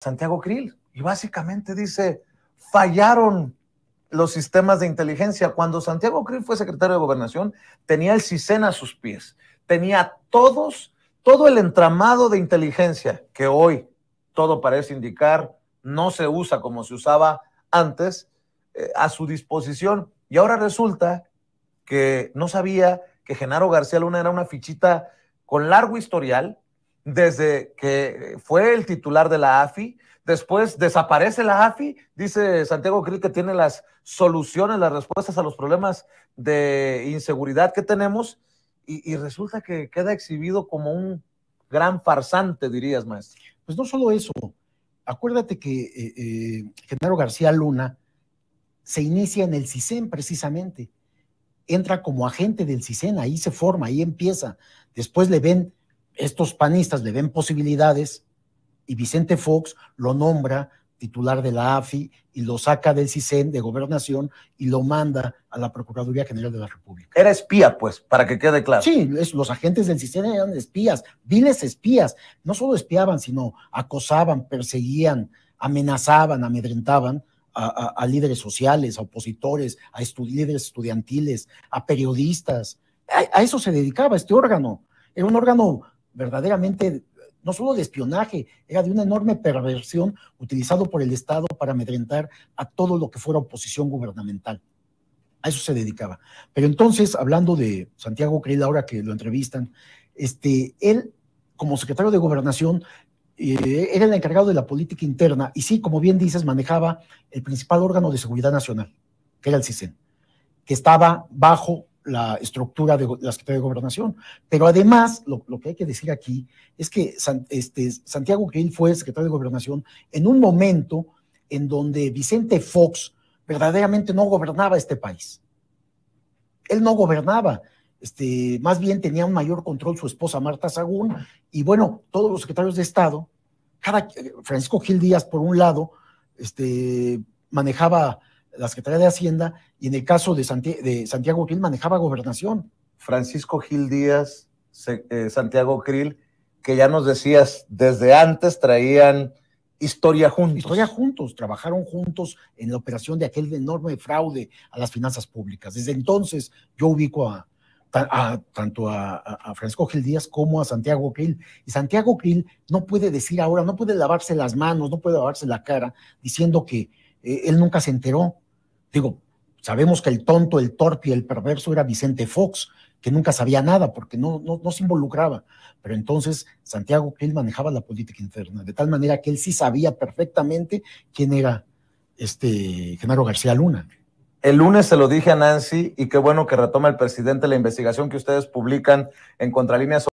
Santiago Krill. Y básicamente dice, fallaron los sistemas de inteligencia. Cuando Santiago Krill fue secretario de gobernación, tenía el CISEN a sus pies, tenía todos, todo el entramado de inteligencia que hoy todo parece indicar no se usa como se usaba antes eh, a su disposición. Y ahora resulta que no sabía que Genaro García Luna era una fichita con largo historial desde que fue el titular de la AFI, después desaparece la AFI, dice Santiago Krill que tiene las soluciones, las respuestas a los problemas de inseguridad que tenemos, y, resulta que queda exhibido como un gran farsante, dirías, maestro. Pues no solo eso, acuérdate que eh, eh, Genaro García Luna se inicia en el CISEN precisamente, entra como agente del CISEN, ahí se forma, ahí empieza, después le ven estos panistas le ven posibilidades y Vicente Fox lo nombra titular de la AFI y lo saca del CISEN de gobernación y lo manda a la Procuraduría General de la República. Era espía, pues, para que quede claro. Sí, los agentes del CISEN eran espías, viles espías. No solo espiaban, sino acosaban, perseguían, amenazaban, amedrentaban a, líderes sociales, a opositores, a líderes estudiantiles, a periodistas. a eso se dedicaba este órgano. Era un órgano verdaderamente no solo de espionaje, era de una enorme perversión utilizado por el Estado para amedrentar a todo lo que fuera oposición gubernamental. A eso se dedicaba. Pero entonces, hablando de Santiago Creel, ahora que lo entrevistan, este, él, como secretario de Gobernación, eh, era el encargado de la política interna y sí, como bien dices, manejaba el principal órgano de seguridad nacional, que era el CISEN, que estaba bajo la estructura de la Secretaría de Gobernación. Pero además, lo, que hay que decir aquí es que este, Santiago Gil fue secretario de Gobernación en un momento en donde Vicente Fox verdaderamente no gobernaba este país. Él no gobernaba. Este, más bien tenía un mayor control su esposa Marta Sagún y bueno, todos los secretarios de Estado, eh, Francisco Gil Díaz por un lado, este, manejaba la Secretaría de Hacienda, y en el caso de, Santiago, de Santiago Krill manejaba gobernación. Francisco Gil Díaz, eh, Santiago Krill, que ya nos decías, desde antes traían historia juntos. Historia juntos, trabajaron juntos en la operación de aquel enorme fraude a las finanzas públicas. Desde entonces yo ubico a, tanto a, Francisco Gil Díaz como a Santiago Krill. Y Santiago Krill no puede decir ahora, no puede lavarse las manos, no puede lavarse la cara diciendo que eh, él nunca se enteró Digo, sabemos que el tonto, el torpe y el perverso era Vicente Fox, que nunca sabía nada porque no, no, se involucraba. Pero entonces Santiago Krill manejaba la política interna, de tal manera que él sí sabía perfectamente quién era este Genaro García Luna. El lunes se lo dije a Nancy y qué bueno que retoma el presidente la investigación que ustedes publican en Contralíneas.